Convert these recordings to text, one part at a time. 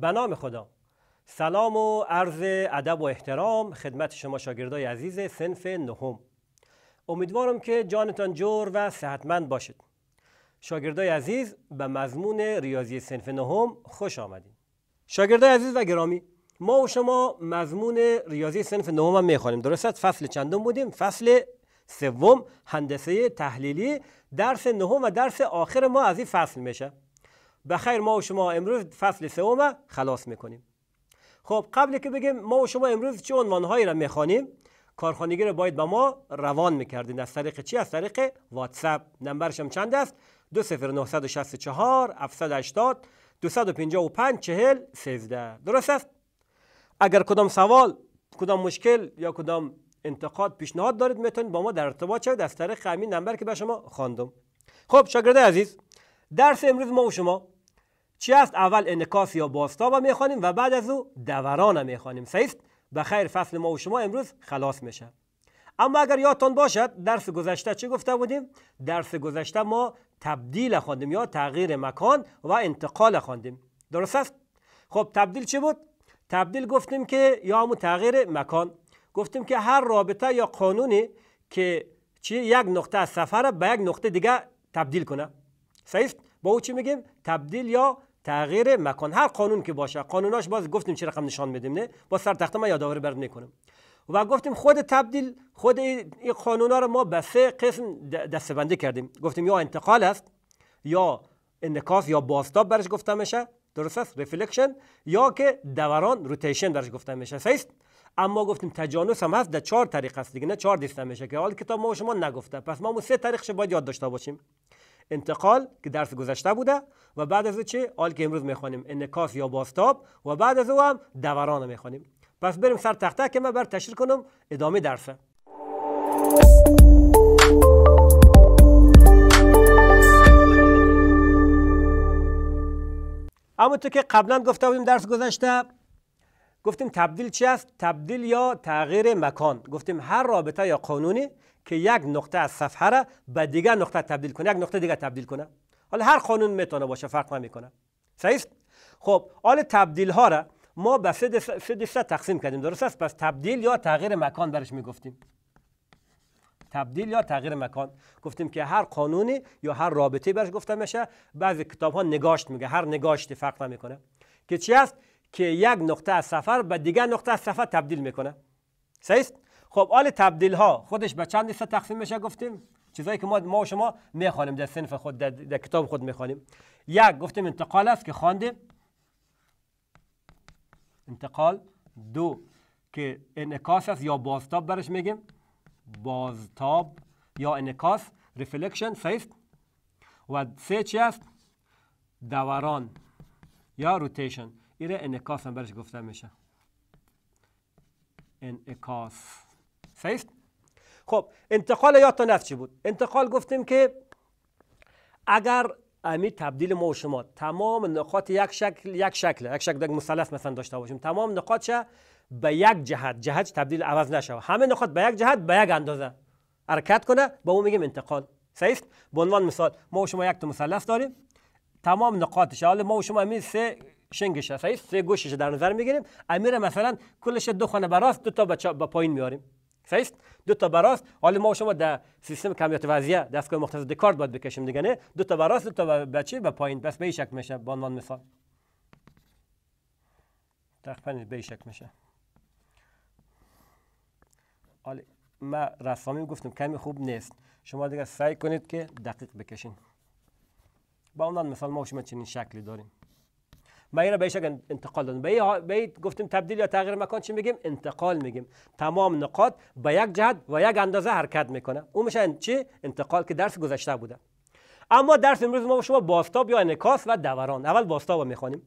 به نام خدا سلام و عرض ادب و احترام خدمت شما شاگردای عزیز سنف نهم امیدوارم که جانتان جور و صحتمند باشید شاگردای عزیز به مضمون ریاضی سنف نهم خوش آمدید شاگردای عزیز و گرامی ما و شما مضمون ریاضی سنف نهم میخوانیم درست فصل چندم بودیم فصل سوم هندسه تحلیلی درس نهم و درس آخر ما از این فصل میشه بخیر ما و شما امروز فصل سوم خلاص میکنیم خب قبل که بگیم ما و شما امروز چه عنوانهایی را میخوانیم کارخانگی رو باید به با ما روان میکردین از طریق چی از طریق واتساپ نمبرش هم چند است 20964 780 255 40 13 درست است اگر کدام سوال کدام مشکل یا کدام انتقاد پیشنهاد دارید میتونید با ما در ارتباط شوید از طریق همین نمبر که به شما خواندم خب شاگرد عزیز درس امروز ما و شما چی است اول انکاس یا باستابا میخوانیم و بعد از او دورانه میخوانیم سیست به خیر فصل ما و شما امروز خلاص میشه اما اگر یادتون باشد درس گذشته چه گفته بودیم درس گذشته ما تبدیل خواندیم یا تغییر مکان و انتقال خواندیم درست است خب تبدیل چه بود تبدیل گفتیم که یا همون تغییر مکان گفتیم که هر رابطه یا قانونی که چی یک نقطه از سفر به یک نقطه دیگه تبدیل کنه صحیح با او چی میگیم تبدیل یا تغییر مکان هر قانون که باشه قانوناش باز گفتیم چه رقم نشان میدیم نه با سر تخته ما یادآوری بر میکنم و گفتیم خود تبدیل خود این قانونا رو ما به سه قسم دستبندی کردیم گفتیم یا انتقال است یا انکاس یا باستاب برش گفته میشه درست است رفلکشن یا که دوران روتیشن برش گفته میشه سیست اما گفتیم تجانس هم هست در چهار طریق است دیگه نه چهار دسته میشه که حال کتاب ما شما نگفته پس ما سه طریقش باید یاد داشته باشیم انتقال که درس گذشته بوده و بعد از او چه آل که امروز میخوانیم انکاس یا باستاب و بعد از او هم دوران میخوانیم پس بریم سر تخته که من بر تشریح کنم ادامه درسه اما تو که قبلا گفته بودیم درس گذشته گفتیم تبدیل چی است تبدیل یا تغییر مکان گفتیم هر رابطه یا قانونی که یک نقطه از صفحه را به دیگر نقطه تبدیل کنه یک نقطه دیگه تبدیل کنه حالا هر قانون میتونه باشه فرق نمیکنه صحیح خب حال تبدیل ها را ما به سه دسته تقسیم کردیم درست است پس تبدیل یا تغییر مکان برش گفتیم تبدیل یا تغییر مکان گفتیم که هر قانونی یا هر رابطه برش گفته میشه بعضی کتاب ها نگاشت میگه هر نگاشتی فرق نمیکنه که چی است که یک نقطه از سفر به دیگر نقطه از سفر تبدیل میکنه صحیح خب آل تبدیل ها خودش به چند دسته تقسیم میشه گفتیم چیزایی که ما ما شما میخوانیم در سنف خود در, کتاب خود میخوانیم یک گفتیم انتقال است که خوانده انتقال دو که انعکاس است یا بازتاب برش میگیم بازتاب یا انعکاس ریفلکشن صحیح و سه چی است دوران یا روتیشن ایره انکاس هم برش گفته میشه انعکاس صحیح خب انتقال تا نفت چی بود انتقال گفتیم که اگر امی تبدیل ما و شما تمام نقاط یک شکل یک شکل یک شکل یک مثلث مثلا داشته باشیم تمام نقاط چه به یک جهت جهت تبدیل عوض نشه همه نقاط به یک جهت به یک اندازه حرکت کنه با اون میگیم انتقال صحیح به عنوان مثال ما و شما یک تا مثلث داریم تمام نقاطش حالا ما و شما می سه شنگش هست سه گوشش در نظر میگیریم امیر مثلا کلش دو خانه براست دو تا بچا با پایین میاریم فیس دو تا براست حالا ما شما در سیستم کمیات وضعیه دستگاه مختص دکارت باید بکشیم دیگه نه دو تا براست دو تا بچه و پایین بس به شک میشه به عنوان مثال تقریبا به شک میشه حالا ما رسامی گفتم کمی خوب نیست شما دیگه سعی کنید که دقیق بکشین با عنوان مثال ما شما چنین شکلی داریم ما این بهش انتقال دادیم به گفتیم تبدیل یا تغییر مکان چی میگیم انتقال میگیم تمام نقاط به یک جهت و یک اندازه حرکت میکنه اون میشه چی انتقال که درس گذشته بوده اما درس امروز ما شما باستاب یا انکاس و دوران اول باستاب میخوانیم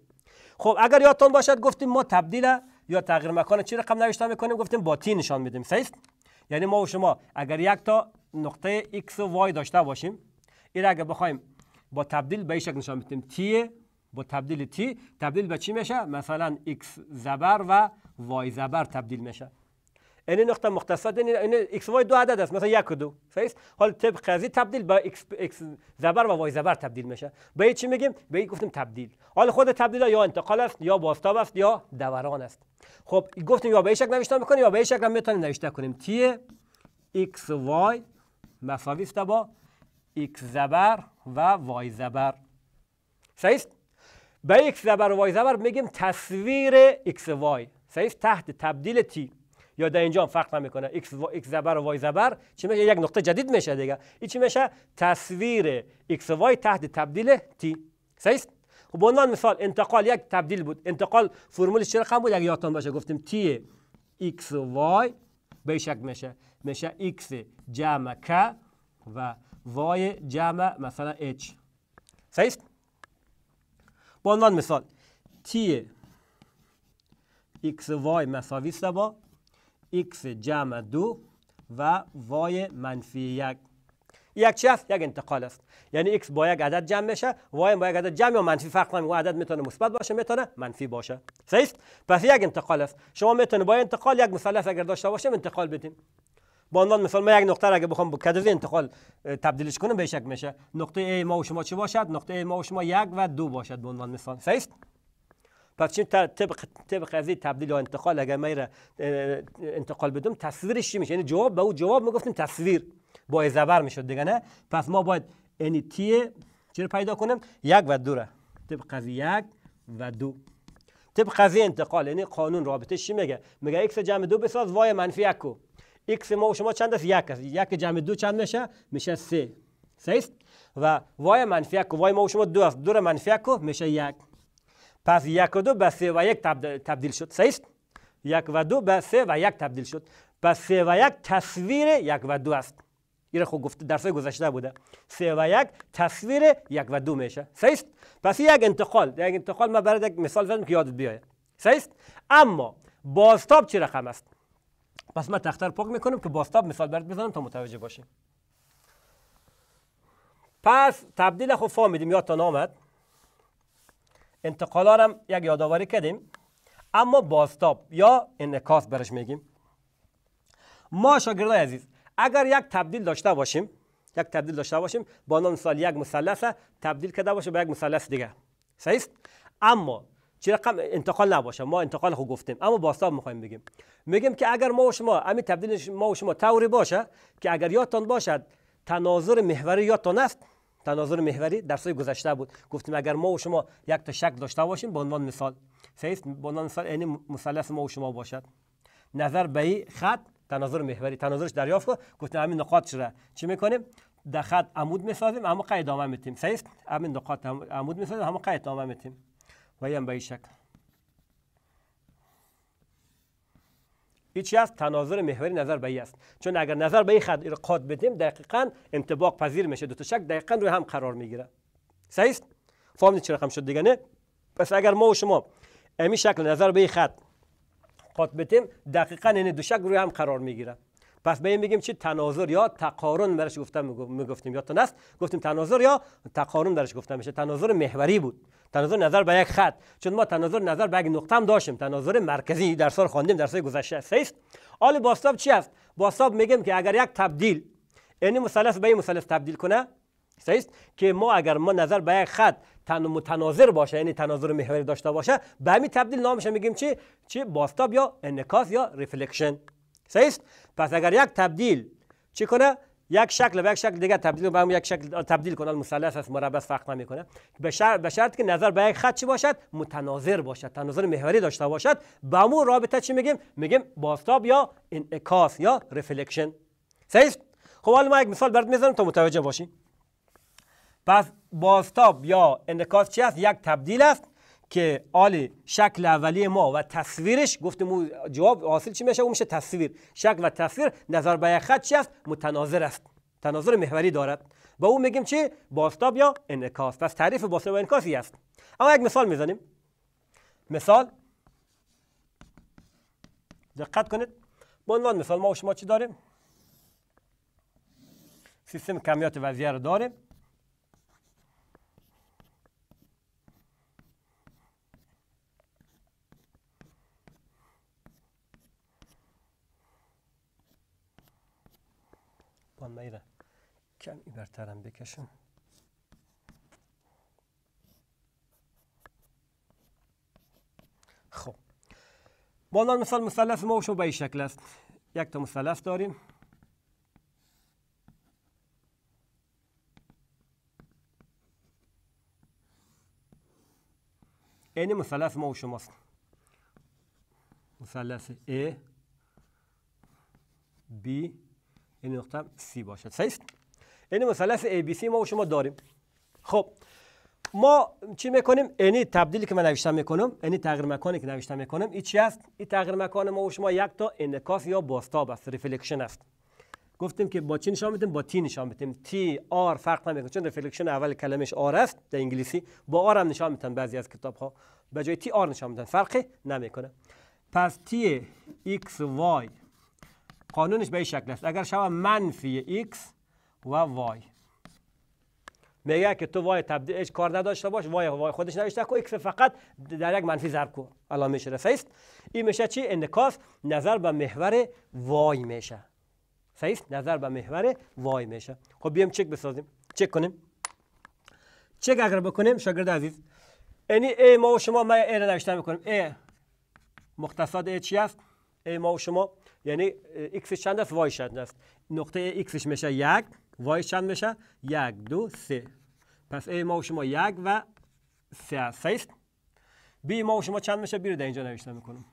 خب اگر یادتون باشد گفتیم ما تبدیل یا تغییر مکان چی رقم نوشته میکنیم گفتیم با تی نشان میدیم صحیح یعنی ما و شما اگر یک تا نقطه x و y داشته باشیم این اگر بخوایم با تبدیل به شکل نشان میدیم تی با تبدیل تی تبدیل به چی میشه مثلا x زبر و y زبر تبدیل میشه این نقطه مختصات این x y دو عدد است مثلا یک و دو فیس حال طبق تبدیل با x, زبر و y زبر تبدیل میشه به چی میگیم به گفتیم تبدیل حال خود تبدیل یا انتقال است یا باستاب است یا دوران است خب گفتیم یا به شکل نوشته میکنیم یا به شکل هم میتونیم نوشته کنیم تی x y مساویست با x زبر و y زبر به x زبر و y زبر میگیم تصویر x وای صحیح تحت تبدیل t یا در اینجا هم فرق نمیکنه x و زبر و y زبر چی میشه یک نقطه جدید میشه دیگه این چی میشه تصویر x وای تحت تبدیل t صحیح خب عنوان مثال انتقال یک تبدیل بود انتقال فرمولش چه رقم بود اگه یادتون باشه گفتیم تی x وای به شک میشه میشه x جمع k و وای جمع مثلا h صحیح به عنوان مثال تی x وای مساوی است با x جمع دو و وای منفی یک یک چی است یک انتقال است یعنی x با یک عدد جمع میشه y با یک عدد جمع یا منفی فرق نمیکنه عدد میتونه مثبت باشه میتونه منفی باشه صحیح پس یک انتقال است شما میتونه با انتقال یک مثلث اگر داشته باشیم انتقال بدیم به عنوان مثال ما یک نقطه را اگه بخوام با انتقال تبدیلش کنم به شک میشه نقطه A ما و شما چی باشد نقطه A ما و شما یک و دو باشد به عنوان مثال صحیح پس چون طبق طبق از تبدیل و انتقال اگر من را انتقال بدم تصویرش چی میشه یعنی جواب به او جواب میگفتیم تصویر با زبر میشد دیگه نه پس ما باید ان تی چی پیدا کنیم یک و دو را طبق از یک و دو طبق از انتقال یعنی قانون رابطه چی میگه میگه یک جمع دو بساز وای منفی یک x ما و شما چند است یک است یک جمع دو چند میشه میشه سه سه است و وای منفی یک و وای ما و شما دو است دو را منفی یک میشه یک پس یک و دو به سه و یک تبدیل شد سه است یک و دو به سه و یک تبدیل شد پس سه و یک تصویر یک و دو است این خود گفته درس گذشته بوده سه و یک تصویر یک و دو میشه سه است پس یک انتقال یک انتقال ما برات یک مثال بزنم که یادت بیاید سه است اما بازتاب چه رقم است پس من تختر پاک میکنم که باستاب مثال برات بزنم تا متوجه باشیم پس تبدیل خب یاد تا آمد انتقالارم یک یادآوری کردیم اما باستاب یا انعکاس برش میگیم ما شاگردای عزیز اگر یک تبدیل داشته باشیم یک تبدیل داشته باشیم با نام مثال یک مسلسه تبدیل کرده باشه به یک مثلث دیگه صحیح اما چه رقم انتقال نباشه ما انتقال خو گفتیم اما باستاب میخوایم بگیم میگیم که اگر ما و شما همین تبدیل ما و شما توری باشه که اگر یادتان باشد تناظر محوری یادتان است تناظر محوری در سای گذشته بود گفتیم اگر ما و شما یک تا شکل داشته باشیم به عنوان مثال سیست به عنوان مثال این مثلث ما و شما باشد نظر به این خط تناظر محوری تناظرش دریافت کن گفتیم همین نقاط چرا چی میکنیم در خط عمود میسازیم اما قید ادامه میتیم سیست همین نقاط عمود میسازیم اما قید ادامه میتیم و به شکل این چی است تناظر محوری نظر به است چون اگر نظر به این خط ارقاد بدیم دقیقا انطباق پذیر میشه دو تا شک دقیقا روی هم قرار میگیره صحیح است فهمیدید چه رقم شد دیگه نه پس اگر ما و شما امی شکل نظر به این خط قاد بدیم دقیقا این دو شک روی هم قرار میگیره پس به این میگیم چی تناظر یا تقارن برش گفتم میگفتیم تو است گفتیم تناظر یا تقارن درش گفته میشه تناظر محوری بود تناظر نظر به یک خط چون ما تناظر نظر به یک نقطه هم داشتیم تناظر مرکزی در سال خواندیم در سال گذشته سیست آل باستاب چی است باستاب میگیم که اگر یک تبدیل این یعنی مثلث به مثلث تبدیل کنه است که ما اگر ما نظر به یک خط تن متناظر باشه یعنی تناظر محوری داشته باشه به همین تبدیل نامش میگیم چی چی باستاب یا انکاس یا ریفلکشن است پس اگر یک تبدیل چی کنه یک شکل به یک شکل دیگه تبدیل به یک شکل تبدیل کنه مثلث است مربع فرق نمیکنه به شرط که نظر به یک خط چی باشد متناظر باشد تناظر محوری داشته باشد به مو رابطه چی میگیم میگیم باستاب یا انعکاس یا رفلکشن صحیح خب حالا ما یک مثال برات میذارم تا متوجه باشی پس باستاب یا انعکاس چی است یک تبدیل است که آل شکل اولی ما و تصویرش گفتیم جواب حاصل چی میشه او میشه تصویر شکل و تصویر نظر به یک خط چی متناظر است تناظر محوری دارد با او میگیم چی باستاب یا انعکاس پس تعریف باستاب و انعکاسی است اما یک مثال میزنیم مثال دقت کنید به عنوان مثال ما و شما چی داریم سیستم کمیات وضعیه رو داریم همه را کمی برترم بکشم خب بالا مثال مثلث ما شو به این شکل است یک تا مثلث داریم این مثلث ما و شماست مثلث A B این نقطه سی باشد صحیح این مثلث ABC ما و شما داریم خب ما چی میکنیم اینی تبدیلی که من نوشتم میکنم اینی تغییر مکانی که نوشتم میکنم این چی است این تغییر مکان ما و شما یک تا انعکاس یا باستاب است ریفلکشن است گفتیم که با چی نشان میدیم با تی نشان میدیم تی آر فرق نمیکنه چون ریفلکشن اول کلمش آر است در انگلیسی با آر هم نشان میدن بعضی از کتاب ها به جای تی آر نشان میدن فرقی نمیکنه پس تی ایکس وای قانونش به این شکل است اگر شما منفی x و y میگه که تو وای تبدیلش کار نداشته باش وای خودش نوشته کو خب x فقط در یک منفی ضرب کو الان میشه فیست این میشه چی انکاس نظر به محور وای میشه نظر به محور وای میشه خب بیام چک بسازیم چک کنیم چک اگر بکنیم شاگرد عزیز یعنی ای ما و شما ما ای نوشته میکنیم ای مختصات ای چی است ای ما و شما یعنی x چند است وای چند است نقطه xش میشه یک وای چند میشه یک دو سه پس ای ما و شما یک و سه است بی ما و شما چند میشه بیرو در اینجا نوشته میکنم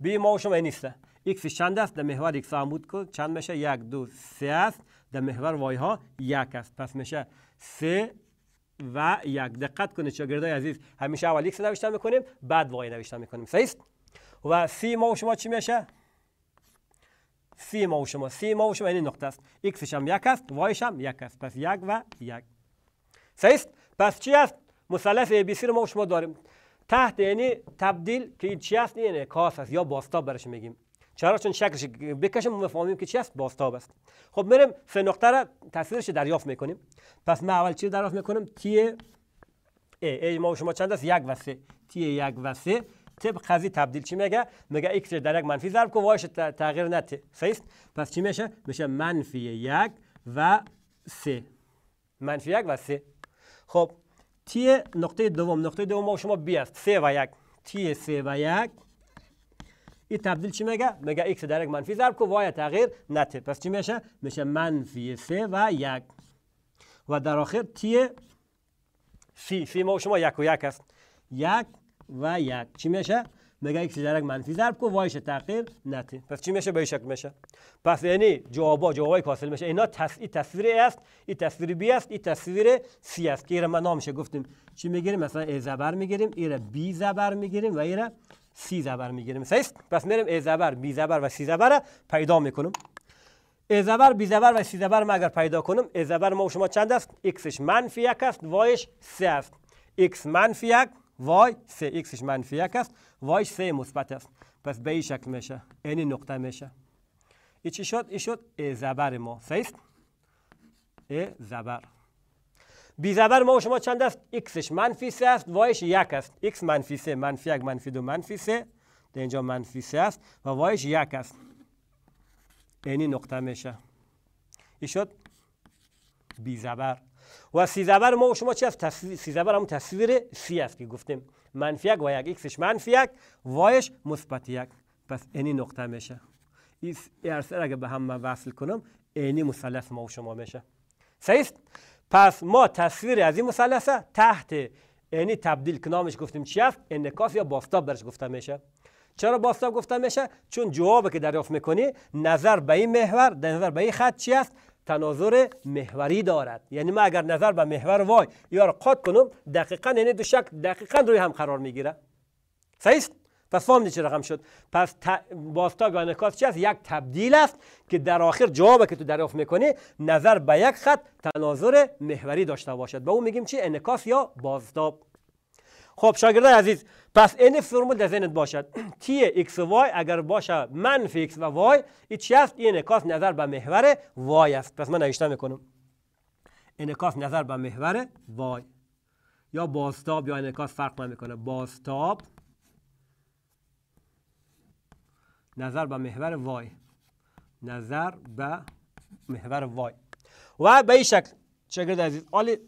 بی ما و شما نیسته. x چند است در محور x هم بود چند میشه یک دو سه است در محور وای ها یک است پس میشه سه و یک دقت کنید شاگردای عزیز همیشه اول ایکس نوشته میکنیم بعد وای نوشته میکنیم صحیح و سی ما و شما چی میشه سی ما و شما. سی ما و شما این یعنی نقطه است ایکسش هم یک است وایش هم یک است پس یک و یک صحیح پس چی است مثلث ای بی رو ما و شما داریم تحت یعنی تبدیل که این چی است یعنی کاس است یا باستاب برش میگیم چرا چون شکلش بکشیم میفهمیم که چی است باستاب است خب میریم سه نقطه را تصویرش دریافت میکنیم پس ما اول چی رو دریافت میکنم؟ تی ای ای ما شما چند است یک و سه تی یک و سه تب قضیه تبدیل چی میگه میگه ایکس در یک منفی ضرب کن وایش تغییر نده فیست پس چی میشه میشه منفی یک و سه منفی یک و سه خب تی نقطه دوم نقطه دوم ما شما بی است سه و یک تی سه و یک این تبدیل چی میگه میگه ایکس در یک منفی ضرب کن وای تغییر نته پس چی میشه میشه منفی سه و یک و در آخر تی سی سی ما شما یک و یک است یک و یک چی میشه میگه یک در منفی ضرب کو وایش تغییر نتی پس چی میشه به شکل میشه پس یعنی جوابا جوابای کاسل میشه اینا تص... تصویر است این تصویر بی است این تصویر سی است که ما نامش گفتیم چی میگیریم مثلا ای زبر میگیریم ایره بی زبر میگیریم و ایره سی زبر میگیریم صحیح پس میریم ای زبر بی زبر و سی زبر پیدا میکنم. ای زبر بی زبر و سی زبر ما اگر پیدا کنیم ای زبر ما شما چند است x منفی یک است وایش سی است x منفی یک وای 3 xش منفی یک است وایش 3 مثبت است پس به این شکل میشه یعنی نقطه میشه ای چی شد؟ ای شد ای زبر ما سیست ای زبر بی زبر ما و شما چند است؟ xش منفی 3 است وایش یک است x منفی 3 منفی 1. منفی دو منفی 3 در اینجا منفی 3 است و وایش یک است یعنی نقطه میشه ای شد زبر و زبر ما و شما چی هست؟ زبر هم تصویر سی است که گفتیم منفی یک و یک ایکسش منفی یک وایش مثبت یک پس اینی نقطه میشه این ارسر اگه به هم وصل کنم اینی مثلث ما و شما میشه صحیح پس ما تصویر از این مثلثه تحت اینی تبدیل کنامش گفتیم چی است انکاس یا باستاب برش گفته میشه چرا باستاب گفته میشه چون جوابی که دریافت میکنی نظر به این محور نظر به این خط چی است تناظر محوری دارد یعنی ما اگر نظر به محور وای یا رو کنم دقیقا یعنی دو شکل دقیقا روی هم قرار میگیره صحیح پس فهمیدی چه رقم شد پس باستاگ و انکاس چی است یک تبدیل است که در آخر جواب که تو دریافت میکنی نظر به یک خط تناظر محوری داشته باشد به با او میگیم چی انکاس یا بازتاب خب شاگردای عزیز پس این فرمول در ذهنت باشد تی ایکس وای اگر باشه منفی ایکس و وای ای چی است این انعکاس نظر به محور وای است پس من نوشته میکنم انعکاس نظر به محور وای یا باستاب یا انعکاس فرق نمیکنه باستاب نظر به محور وای نظر به محور وای و به این شکل شاگرد عزیز آلی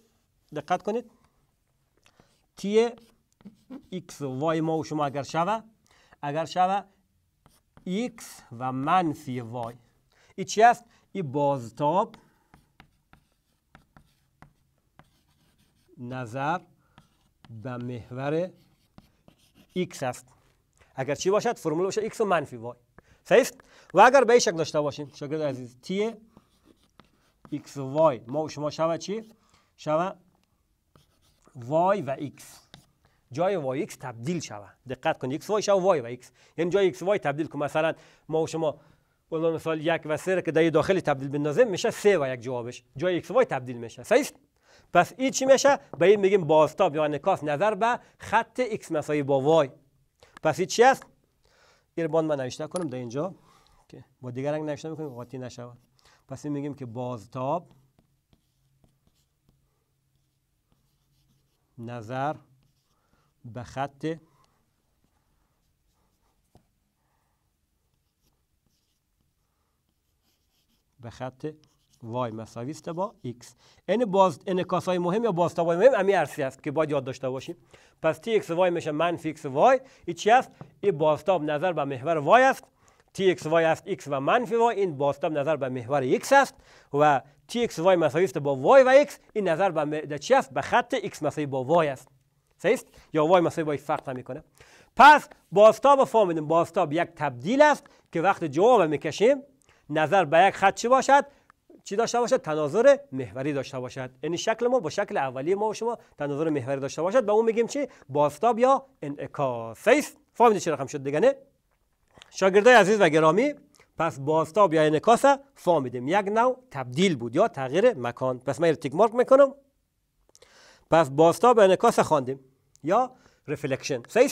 دقت کنید تی x y ما و شما اگر شوه اگر شوه x و منفی y. این چی است؟ این بازتاب نظر به محور x است اگر چی باشد فرمول باشد x و منفی وای صحیح و اگر به شکل داشته باشیم شاگرد عزیز تی x و y ما و شما شوه چی شوه y و x جای وای ایکس تبدیل شوه دقت کن ایکس وای شو وای و ایکس یعنی جای ایکس وای تبدیل کن مثلا ما و شما عنوان مثال یک و سه که در داخل تبدیل بندازیم میشه سه و یک جوابش جای ایکس وای تبدیل میشه صحیح پس این چی میشه به این میگیم بازتاب یا نکاس نظر به خط ایکس مساوی با وای پس این چی است ایربان من نوشته کنم در اینجا که با دیگر رنگ نوشته میکنیم قاطی نشود پس این میگیم که بازتاب نظر به خط به خط وای مساوی است با x این باز انکاس های مهم یا بازتابای مهم همین ارسی است که باید یاد داشته باشیم پس tx وای میشه منفی x وای این چی است این بازتاب نظر به محور وای است tx وای است x و منفی وای این بازتاب نظر به محور x است و tx وای مساوی است با وای و x این نظر به چی است به خط x مساوی با وای است سیست یا وای مثلا با فرق نمیکنه پس باستاب فهمیدیم باستاب یک تبدیل است که وقت جواب میکشیم نظر به یک خط چی باشد چی داشته باشد تناظر محوری داشته باشد یعنی شکل ما با شکل اولی ما و شما تناظر محوری داشته باشد به اون میگیم چی باستاب یا انعکاس است فهمیدید چه رقم شد دیگه نه شاگردای عزیز و گرامی پس باستاب یا انعکاس فهمیدیم یک نوع تبدیل بود یا تغییر مکان پس من تیک مارک میکنم پس باستاب انعکاس خواندیم یا رفلکشن صحیح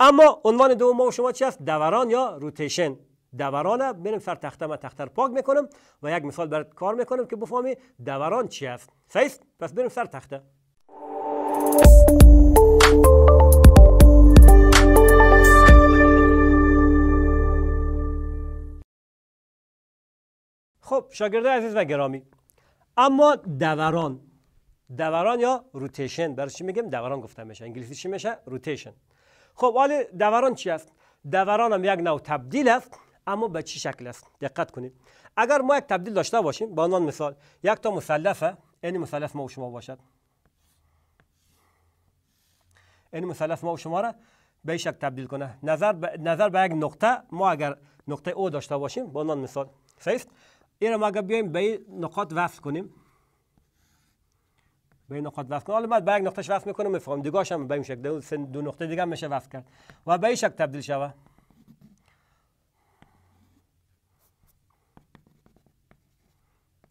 اما عنوان دوم ما شما چی است دوران یا روتیشن دوران بریم سر تخته من تختر پاک میکنم و یک مثال برات کار میکنم که بفهمی دوران چی است صحیح پس بریم سر تخته خب شاگرده عزیز و گرامی اما دوران دوران یا روتیشن برای چی میگیم دوران گفته میشه انگلیسی چی میشه روتیشن خب ولی دوران چی است دوران هم یک نوع تبدیل است اما به چی شکل است دقت کنید اگر ما یک تبدیل داشته باشیم با عنوان مثال یک تا مثلثه این مثلث ما و شما باشد این مثلث ما و شما را به شکل تبدیل کنه نظر به نظر به یک نقطه ما اگر نقطه او داشته باشیم با عنوان مثال صحیح این ما اگر بیایم به نقاط وصل کنیم به این نقاط وصل کنه حالا بعد به یک نقطه وصل میکنه میفهم دیگه هم به این شکل دو نقطه دیگه هم میشه وصل کرد و به این شکل تبدیل شوه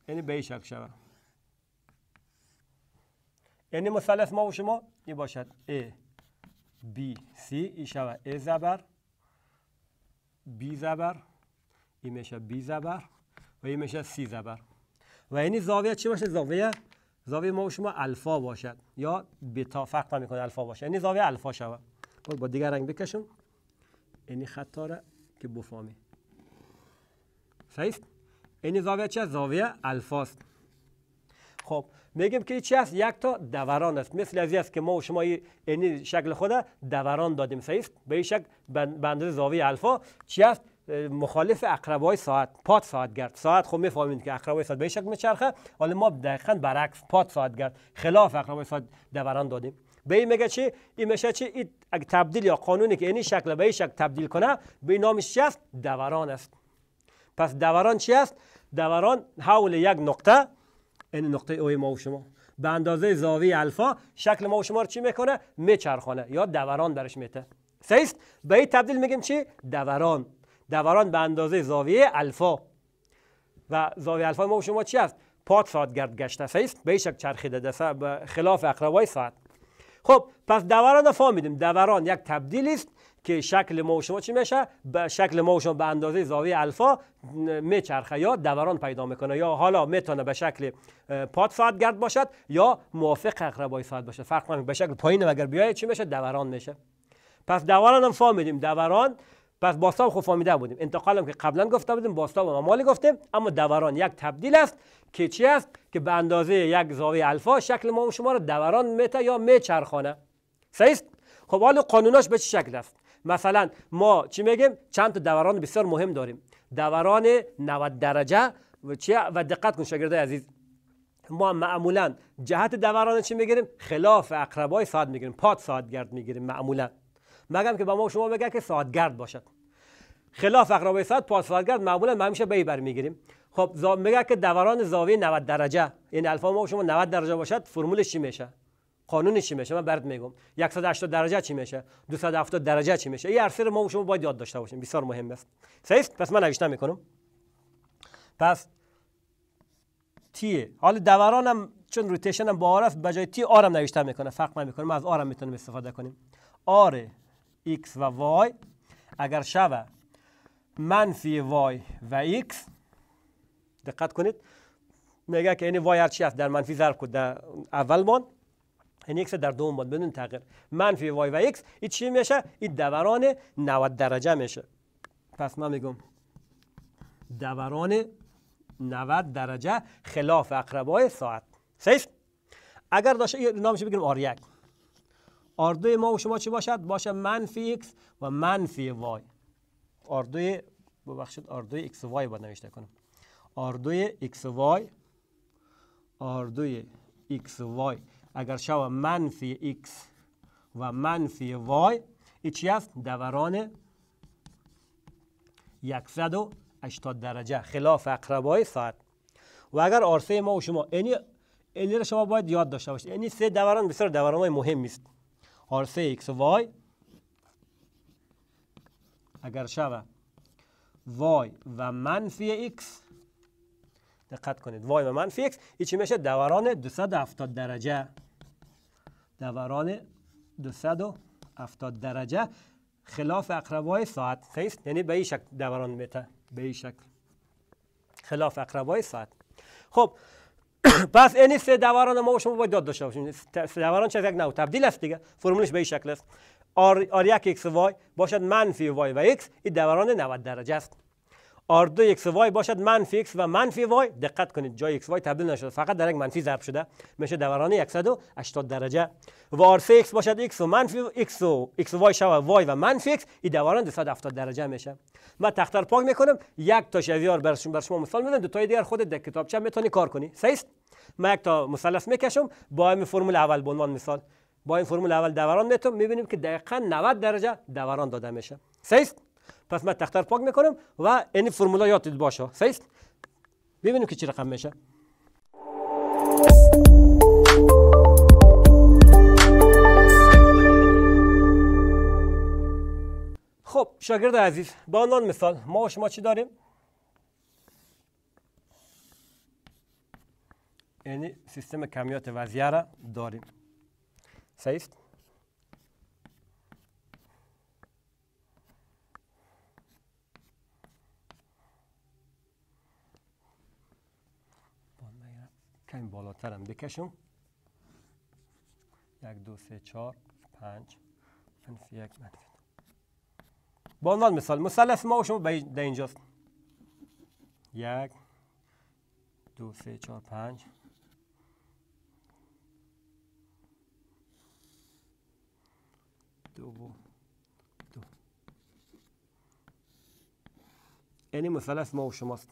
یعنی به این شکل شوه یعنی مثلث ما و شما این باشد A B C این شوه A زبر B زبر این میشه B زبر و این میشه C زبر و یعنی زاویه چی باشه زاویه زاویه ما و شما الفا باشد یا بتا فرق کنه الفا باشه. یعنی زاویه الفا شود خب، با دیگر رنگ بکشم خط خطا را که بفهمی صحیح اینی یعنی زاویه چه زاویه الفاست خب میگیم که چی است یک تا دوران است مثل از است که ما و شما این یعنی شکل خود دوران دادیم صحیح به این شکل به زاویه الفا چی است مخالف اقربای ساعت پاد ساعت ساعتگرد ساعت خب میفهمید که اقربای ساعت به شکل میچرخه حالا ما دقیقا برعکس پاد ساعت ساعتگرد خلاف اقربای ساعت دوران دادیم به این میگه چی این میشه چی این تبدیل یا قانونی که این شکل به این شکل تبدیل کنه به نامش چی است دوران است پس دوران چی است دوران حول یک نقطه این نقطه اوی ما و شما به اندازه زاوی الفا شکل ما و شما رو چی میکنه میچرخانه یا دوران درش میته سیست به این تبدیل میگیم چی دوران دوران به اندازه زاویه الفا و زاویه الفا ما شما چی است پاد ساعت گرد گشته است به شک چرخیده دسته به خلاف اقربای ساعت خب پس دوران میدیم دوران یک تبدیل است که شکل ما و شما چی میشه به شکل ما شما به اندازه زاویه الفا میچرخه یا دوران پیدا میکنه یا حالا میتونه به شکل پاد ساعت گرد باشد یا موافق اقربای ساعت باشه فرق به شکل پایین اگر بیاید چی میشه دوران میشه پس دوران هم میدیم دوران پس باستاب خب فهمیده بودیم انتقالم که قبلا گفته بودیم باستاب و ممالی گفتیم اما دوران یک تبدیل است که چی است که به اندازه یک زاویه الفا شکل ما و شما رو دوران میته یا میچرخانه صحیح خب حالا قانوناش به چه شکل است مثلا ما چی میگیم چند تا دوران بسیار مهم داریم دوران 90 درجه و چی و دقت کن شاگردای عزیز ما معمولا جهت دوران چی میگیریم خلاف اقربای ساعت میگیریم پاد ساعت گرد میگیریم معمولا مگم که با ما شما بگه که ساعتگرد باشد خلاف اقرابه ساعت پاس ساعتگرد معمولا ما همیشه بی بر میگیریم خب زا... میگه که دوران زاویه 90 درجه این یعنی الفا ما شما 90 درجه باشد فرمولش چی میشه قانونش چی میشه من برد میگم 180 درجه چی میشه 270 درجه چی میشه این عرصه رو ما شما باید یاد داشته باشیم بسیار مهم است صحیح پس من نوشتم میکنم پس تی حالا دورانم چون روتیشن هم با آر است جای تی آرم نوشتم میکنه فرق نمیکنه ما از آرم میتونیم استفاده کنیم آره x و y اگر شوه منفی y و x دقت کنید میگه که این y هرچی هست در منفی ضرب کن اول مان این x در دوم مان بدون تغییر منفی y و x این چی میشه این دوران 90 درجه میشه پس من میگم دوران 90 درجه خلاف اقربای ساعت سیف اگر داشته نامش بگیریم آر یک آردو ما و شما چی باشد؟ باشه منفی x و منفی y آردو ببخشید آردوی x و y باید نوشته کنم آردو x و y آردوی x و y اگر شوه منفی x و منفی y ای چی است؟ دوران 180 درجه خلاف اقربای ساعت و اگر آرسه ما و شما اینی را شما باید یاد داشته باشید اینی سه دوران بسیار دوران های مهم است عارضه x و وای اگر شوه وای و منفی ایکس دقت کنید وای و منفی ایکس این چی میشه دوران 270 درجه دوران 270 درجه خلاف اقربای ساعت خیست یعنی به این شکل دوران میته به این شکل خلاف اقربای ساعت خب پس این سه دوران ما شما باید داد داشته باشیم سه دوران چه یک نو تبدیل است دیگه فرمولش به این شکل است آر, آر یک ایکس وای باشد منفی وای و ایکس این دوران 90 درجه است آر دو ایکس وای باشد منفی ایکس و منفی وای دقت کنید جای ایکس وای تبدیل نشد فقط در یک منفی ضرب شده میشه دوران 180 درجه و آر سه ایکس باشد ایکس و منفی ایکس و ایکس وای شود وای و منفی ایکس این دوران 270 درجه میشه من تختر پاک میکنم یک تا شویار برشون بر شما مثال میدم دو تا دیگر خودت در کتابچه میتونی کار کنی صحیح من یک تا مثلث میکشم با این فرمول اول به عنوان مثال با این فرمول اول دوران میتونم میبینیم که دقیقا 90 درجه دوران داده میشه صحیح پس من تختر پاک میکنم و این فرمولا یادت باشه سیست؟ ببینیم که چی رقم میشه خب شاگرد عزیز با عنوان مثال ما و شما چی داریم یعنی سیستم کمیات وضعیه را داریم سیست؟ کمی بالاترم بکشم یک دو سه چهار پنج منفی یک منفی با عنوان مثال مثلث ما و شما در اینجاست یک دو سه چهار پنج دو دو یعنی مثلث ما و شماست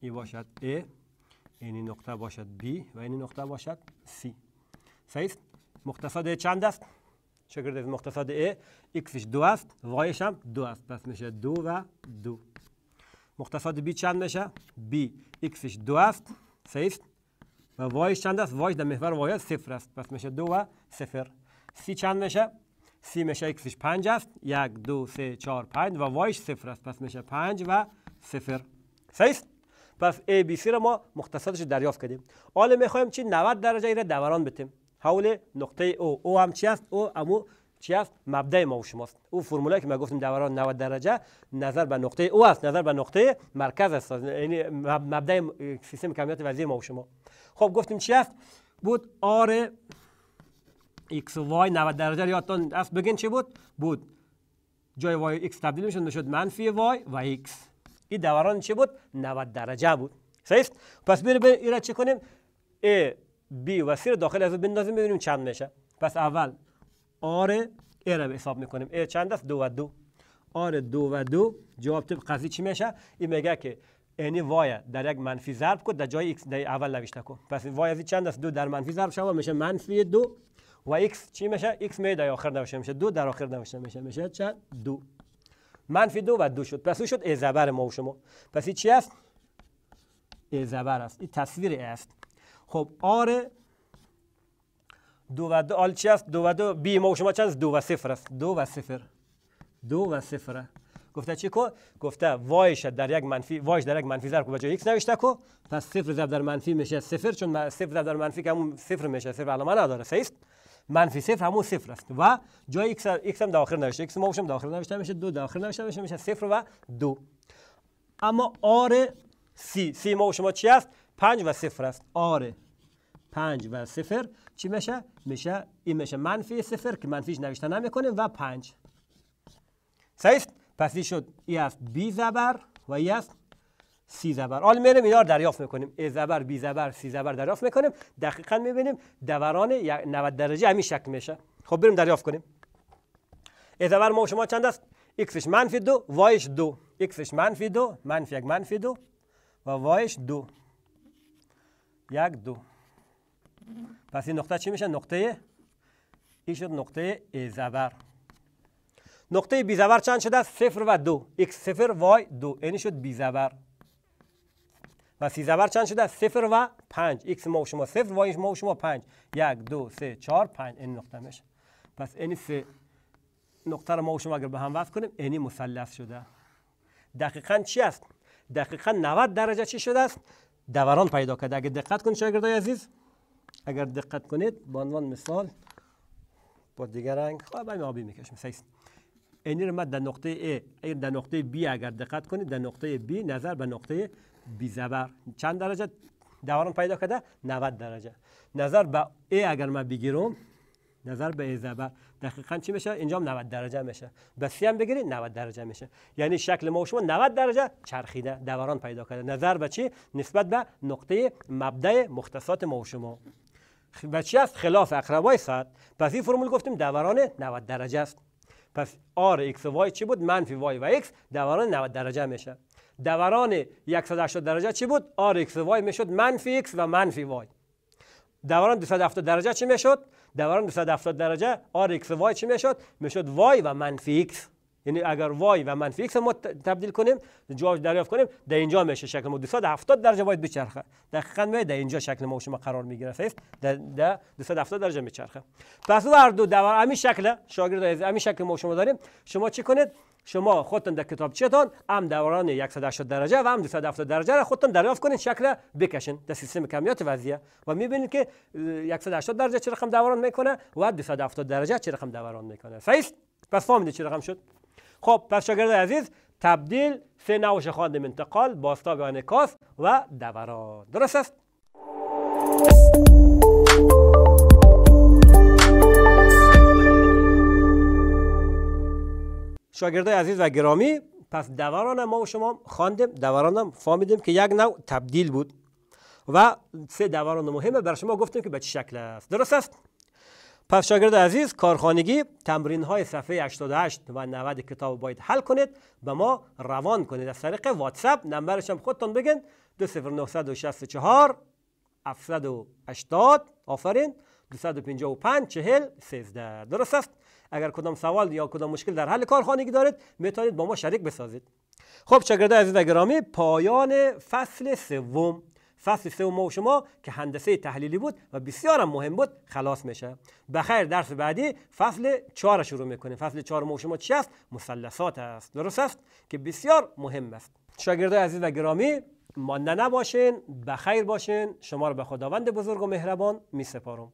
ای باشد ای اینی نقطه باشد B و اینی نقطه باشد C صحیح A چند است از مختصد A Xش دو است وایش هم دو است پس میشه دو و دو مختصد B چند میشه B Xش دو است صحیح و وایش چند است وایش در محور وای صفر است پس میشه دو و صفر C چند میشه C میشه Xش پنج است یک دو سه چهار پنج و وایش صفر است پس میشه پنج و صفر صحیح پس سی رو ما مختصرش دریافت کردیم حالا میخوایم چی 90 درجه ایره را دوران بتیم حول نقطه او او هم چی است او امو چی است مبدا ما و شماست او فرمولی که ما گفتیم دوران 90 درجه نظر به نقطه او است نظر به نقطه مرکز است یعنی مبدا سیستم کمیات وزی ما و شما خب گفتیم چی است بود آر x وای 90 درجه یادتون است بگین چی بود بود جای y x تبدیل میشد میشد منفی وای و ایکس این دوران چه بود 90 درجه بود صحیح پس میره این ایرا چی کنیم ای بی و سی رو داخل از بندازیم ببینیم چند میشه پس اول آره ای رو حساب میکنیم ای چند است دو و دو آره دو و دو جواب طبق قضی چی میشه این میگه که یعنی وای در یک منفی ضرب کن در جای x در اول نوشته پس وای از چند است دو در منفی ضرب شوه میشه منفی دو و x چی میشه x می در آخر نوشته میشه دو در آخر نوشته میشه میشه چند دو منفی دو و دو شد پس او شد ازبر ما و شما پس این چی است ازبر است این تصویر است خب آر دو و دو آل چی است دو و دو بی ما و شما چند دو و صفر است دو و صفر دو و صفر گفته چی کو گفته وایش در یک منفی وایش در یک منفی ضرب کو ایکس نوشته کو پس صفر ضرب در منفی میشه صفر چون صفر ضرب در منفی که همون صفر میشه صفر علامه نداره سیست منفی صفر همون صفر است و جای ایکس x هم داخل نوشته ایکس ما هم داخل نوشته میشه دو داخل نوشته میشه میشه صفر و دو اما آر سی سی ما شما چی است پنج و صفر است آر پنج و صفر چی میشه میشه این میشه منفی صفر که منفیش نوشته نمیکنه و پنج صحیح پس این شد ای است بی زبر و ای است سی زبر آل میریم اینا رو دریافت میکنیم ای زبر بی زبر سی زبر دریافت میکنیم دقیقا میبینیم دوران 90 درجه همین شکل میشه خب بریم دریافت کنیم ای زبر ما شما چند است اکسش منفی دو وایش دو x منفی دو منفی یک منفی دو و وایش دو یک دو پس این نقطه چی میشه نقطه این شد نقطه ای زبر نقطه بی زبر چند شده است صفر و دو x صفر وای دو این شد بی زبر و 13 بر چند شده است صفر و 5 x ما و شما صفر و ما و شما 5 1 2 3 4 5 این نقطه میشه پس این سه نقطه رو ما و شما اگر به هم وصل کنیم اینی مثلث شده دقیقا چی است دقیقا 90 درجه چی شده است دوران پیدا کرده اگر دقت کنید شاگردای عزیز اگر دقت کنید به عنوان مثال با دیگر رنگ خب من آبی میکشم سیست اینی رو ما در نقطه ای اگر در نقطه بی اگر دقت کنید در نقطه بی نظر به نقطه بیزبر چند درجه دوران پیدا کرده 90 درجه نظر به ای اگر من بگیرم نظر به ای زبر دقیقا چی میشه اینجا 90 درجه میشه به سی هم بگیری 90 درجه میشه یعنی شکل ما و شما 90 درجه چرخیده دوران پیدا کرده نظر به چی نسبت به نقطه مبدع مختصات ما و شما و چی است خلاف اقربای ساعت پس این فرمول گفتیم دوران 90 درجه است پس آر ایکس و وای چی بود منفی وای و ایکس دوران 90 درجه میشه دوران 180 درجه چی بود آر ایکس وای میشد منفی ایکس و منفی وای دوران 270 درجه چی میشد دوران 270 درجه آر ایکس وای چی میشد میشد وای و منفی ایکس یعنی اگر وای و منفی ایکس ما تبدیل کنیم جواب دریافت کنیم در اینجا میشه شکل ما 270 درجه باید بچرخه دقیقاً می در اینجا شکل ما شما قرار میگیره است در, 270 درجه میچرخه پس او هر دو در همین شکل شاگرد از همین شکل ما شما داریم شما چی کنید شما خودتان در چیتان هم دوران 180 درجه و هم 270 درجه را خودتان دریافت کنید شکل بکشین در سیستم کمیات وضعیه و میبینید که 180 درجه چه رقم دوران میکنه و 270 درجه چه رقم دوران میکنه فیس پس فهمیدید چه رقم شد خب پس شاگرد عزیز تبدیل سه نوش خواندیم انتقال باستا به انکاس و دوران درست است شاگرده عزیز و گرامی پس دوران ما و شما خواندیم دوران هم فهمیدیم که یک نوع تبدیل بود و سه دوران مهمه بر شما گفتیم که به چه شکل است درست است پس شاگرد عزیز کارخانگی تمرین های صفحه 88 و 90 کتاب باید حل کنید به ما روان کنید از طریق واتساپ نمبرش هم خودتون بگین 20964 780 آفرین 255 40 13 درست است اگر کدام سوال یا کدام مشکل در حل کارخانگی دارید میتونید با ما شریک بسازید خب شاگرد عزیز و گرامی پایان فصل سوم فصل سه ما و شما که هندسه تحلیلی بود و بسیار مهم بود خلاص میشه بخیر درس بعدی فصل 4 شروع میکنیم فصل 4 ما و شما چی است مثلثات است درست است که بسیار مهم است شاگردای عزیز و گرامی مانده نباشین بخیر باشین شما رو به خداوند بزرگ و مهربان میسپارم